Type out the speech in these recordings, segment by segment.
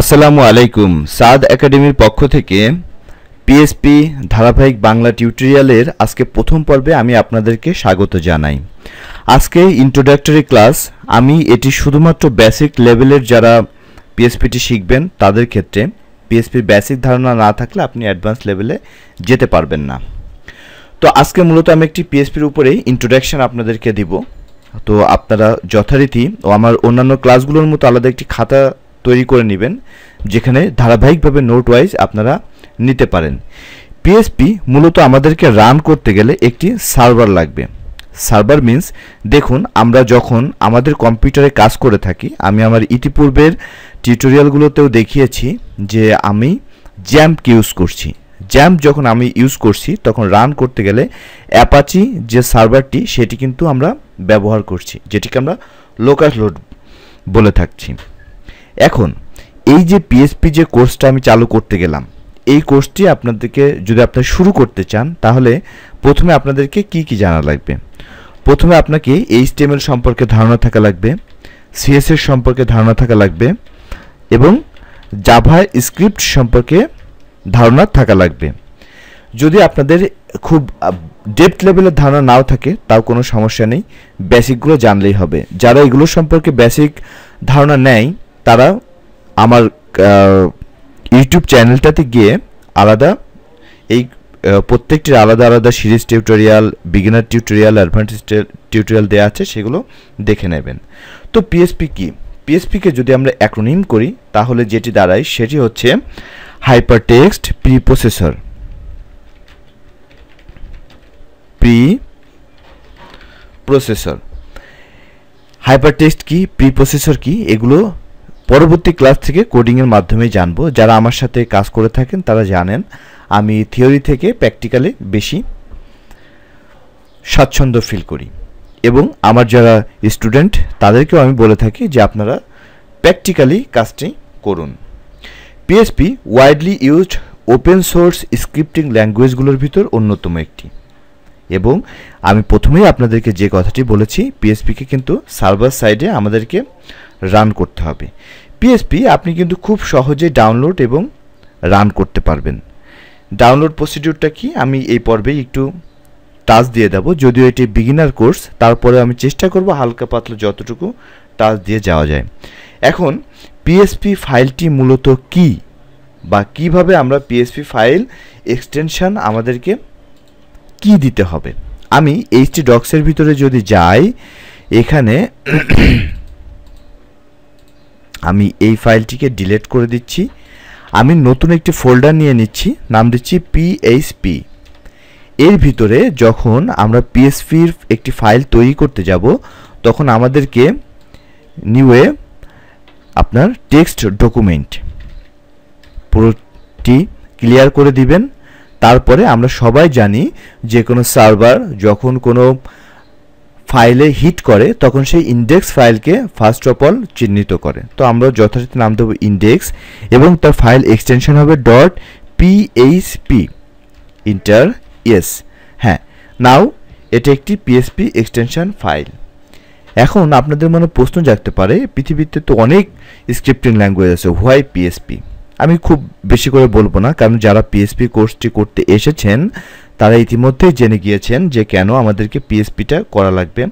আসসালামু আলাইকুম সাদ একাডেমির পক্ষ থেকে পিএসপি ধারাবাহিক বাংলা টিউটোরিয়ালের আজকে প্রথম পর্বে আমি আপনাদেরকে স্বাগত জানাই আজকে ইন্ট্রোডাক্টরি ক্লাস আমি এটি শুধুমাত্র বেসিক লেভেলের যারা পিএসপিটি শিখবেন তাদের ক্ষেত্রে পিএসপির বেসিক ধারণা না থাকলে আপনি অ্যাডভান্স লেভেলে যেতে পারবেন না তো আজকে মূলত আমি একটি পিএসপির উপরেই ইন্ট্রোডাকশান আপনাদেরকে দিব তো আপনারা যথারীতি ও আমার অন্যান্য ক্লাসগুলোর মতো আলাদা একটি খাতা তৈরি করে নেবেন যেখানে ধারাবাহিকভাবে নোট ওয়াইজ আপনারা নিতে পারেন পিএসপি মূলত আমাদেরকে রান করতে গেলে একটি সার্ভার লাগবে সার্ভার মিন্স দেখুন আমরা যখন আমাদের কম্পিউটারে কাজ করে থাকি আমি আমার ইতিপূর্বের টিউটোরিয়ালগুলোতেও দেখিয়েছি যে আমি জ্যাম্পকে ইউজ করছি জ্যাম্প যখন আমি ইউজ করছি তখন রান করতে গেলে অ্যাপাচি যে সার্ভারটি সেটি কিন্তু আমরা ব্যবহার করছি যেটিকে আমরা লোকাল লোড বলে থাকছি এখন এই যে পিএসপি যে কোর্সটা আমি চালু করতে গেলাম এই কোর্সটি আপনাদেরকে যদি আপনারা শুরু করতে চান তাহলে প্রথমে আপনাদেরকে কি কি জানা লাগবে প্রথমে আপনাকে এইচটিএমএল সম্পর্কে ধারণা থাকা লাগবে সিএসএস সম্পর্কে ধারণা থাকা লাগবে এবং জাভা স্ক্রিপ্ট সম্পর্কে ধারণা থাকা লাগবে যদি আপনাদের খুব ডেপথ লেভেলের ধারণা নাও থাকে তাও কোনো সমস্যা নেই বেসিকগুলো জানলেই হবে যারা এগুলো সম্পর্কে বেসিক ধারণা নেয় তারা আমার ইউটিউব চ্যানেলটাতে গিয়ে আলাদা এই প্রত্যেকটির আলাদা আলাদা series tutorial beginner tutorial advance tutorial দেওয়া আছে সেগুলো দেখে নেবেন তো পিএসপি কী পিএসপিকে যদি আমরা অ্যাক্রোনিম করি তাহলে যেটি দাঁড়ায় সেটি হচ্ছে hyper text preprocessor pre processor hyper text কি প্রিপ্রসেসর কি এগুলো পরবর্তী ক্লাস থেকে কোডিংয়ের মাধ্যমে জানবো যারা আমার সাথে কাজ করে থাকেন তারা জানেন আমি থিওরি থেকে প্র্যাকটিক্যালে বেশি স্বাচ্ছন্দ্য ফিল করি এবং আমার যারা স্টুডেন্ট তাদেরকেও আমি বলে থাকি যে আপনারা প্র্যাকটিক্যালি কাজটি করুন PHP widely used open source scripting ল্যাঙ্গুয়েজগুলোর ভিতর অন্যতম একটি এবং আমি প্রথমেই আপনাদেরকে যে কথাটি বলেছি পিএসপিকে কিন্তু সার্ভার সাইডে আমাদেরকে রান করতে হবে পিএসপি আপনি কিন্তু খুব সহজে ডাউনলোড এবং রান করতে পারবেন ডাউনলোড প্রসিডিউরটা কি আমি এই পর্বে একটু টাচ দিয়ে দেবো যদিও এটি বিগিনার কোর্স তারপরে আমি চেষ্টা করব হালকা পাতলা যতটুকু টাচ দিয়ে যাওয়া যায় এখন পিএসপি ফাইলটি মূলত কি বা কিভাবে আমরা পিএসপি ফাইল এক্সটেনশান আমাদেরকে কি দিতে হবে আমি এইচটি ডক্সের ভিতরে যদি যাই এখানে আমি এই ফাইলটিকে ডিলেট করে দিচ্ছি আমি নতুন একটি ফোল্ডার নিয়ে নিচ্ছি নাম দিচ্ছি পিএইচপি এর ভিতরে যখন আমরা পিএসপির একটি ফাইল তৈরি করতে যাব তখন আমাদেরকে নিউয়ে আপনার টেক্সট ডকুমেন্ট পুরোটি ক্লিয়ার করে দিবেন তারপরে আমরা সবাই জানি যে কোনো সার্ভার যখন কোনো ফাইলে হিট করে তখন সেই ইন্ডেক্স ফাইলকে ফার্স্ট অফ অল চিহ্নিত করে তো আমরা যথাযথ নাম দেবো ইন্ডেক্স এবং তার ফাইল এক্সটেনশন হবে ডট পিএইচপি ইন্টার ইয়েস হ্যাঁ নাও এটি একটি পিএসপি এক্সটেনশন ফাইল এখন আপনাদের মনে প্রশ্ন জাগতে পারে পৃথিবীতে তো অনেক স্ক্রিপ্টিং ল্যাঙ্গুয়েজ আছে হোয়াই পিএসপি আমি খুব বেশি করে বলবো না কারণ যারা পিএসপি কোর্সটি করতে এসেছেন তারা ইতিমধ্যেই জেনে গিয়েছেন যে কেন আমাদেরকে পিএসপিটা করা লাগবে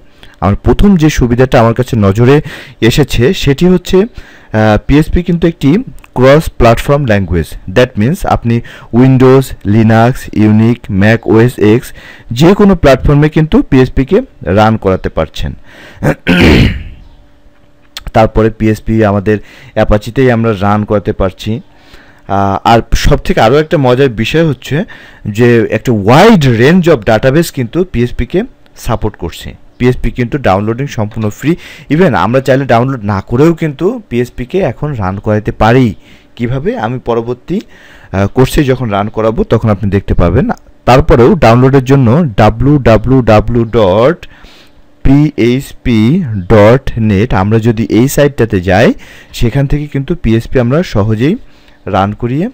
আমার প্রথম যে সুবিধাটা আমার কাছে নজরে এসেছে সেটি হচ্ছে পিএসপি কিন্তু একটি cross platform language that means আপনি Windows Linux Unix Mac OS X যে কোনো প্ল্যাটফর্মে কিন্তু পিএসপিকে রান করাতে পারছেন তারপরে পিএসপি আমাদের অ্যাপাচিতেই আমরা রান করাতে পারছি আর সব থেকে আরও একটা মজার বিষয় হচ্ছে যে একটা ওয়াইড রেঞ্জ অফ ডাটাবেস কিন্তু পিএসপিকে সাপোর্ট করছে পিএসপি কিন্তু ডাউনলোডিং সম্পূর্ণ ফ্রি ইভেন আমরা চাইলে ডাউনলোড না করেও কিন্তু পিএসপিকে এখন রান করাতে পারি কিভাবে আমি পরবর্তী কোর্সে যখন রান করাবো তখন আপনি দেখতে পাবেন তারপরেও ডাউনলোডের জন্য W W W dot PHP dot net আমরা যদি এই সাইটটাতে যাই সেখান থেকে কিন্তু পিএসপি আমরা সহজেই রান করিয়ে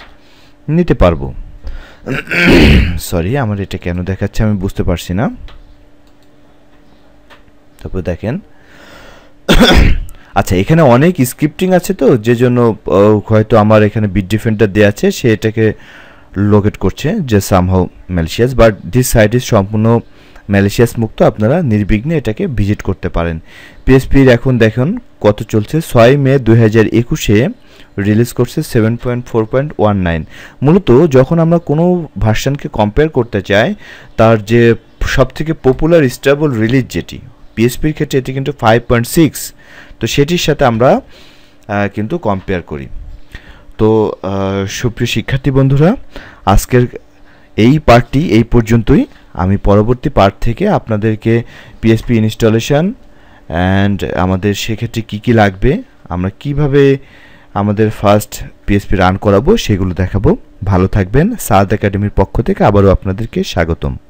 নিতে পারবো সরি আমার এটা কেন দেখাচ্ছে আমি বুঝতে পারছি না তারপর দেখেন আচ্ছা এখানে অনেক স্ক্রিপ্টিং আছে তো যে জন্য হয়তো আমার এখানে বিট ডিফেন্ডার দেওয়া আছে সে এটাকে লোকেট করছে যে somehow malicious but this side is সম্পূর্ণ ম্যালেশিয়াস মুক্ত আপনারা নির্বিঘ্নে এটাকে ভিজিট করতে পারেন পিএসপির এখন দেখুন কত চলছে ছয় মে দু হাজার একুশে রিলিজ করছে seven point four point one nine মূলত যখন আমরা কোনো ভার্সানকে কম্পেয়ার করতে চাই তার যে সবথেকে পপুলার স্টেবল রিলিজ যেটি পিএসপির ক্ষেত্রে এটি কিন্তু ফাইভ পয়েন্ট সিক্স তো সেটির সাথে আমরা কিন্তু কম্পেয়ার করি তো সুপ্রিয় শিক্ষার্থী বন্ধুরা আজকের এই পার্টটি এই পর্যন্তই আমি পরবর্তী পার্ট থেকে আপনাদেরকে পিএসপি ইনস্টলেশান অ্যান্ড আমাদের সেক্ষেত্রে কী কী লাগবে আমরা কিভাবে আমাদের ফার্স্ট পিএসপি রান করাবো সেগুলো দেখাবো ভালো থাকবেন সাদ একাডেমির পক্ষ থেকে আবারও আপনাদেরকে স্বাগতম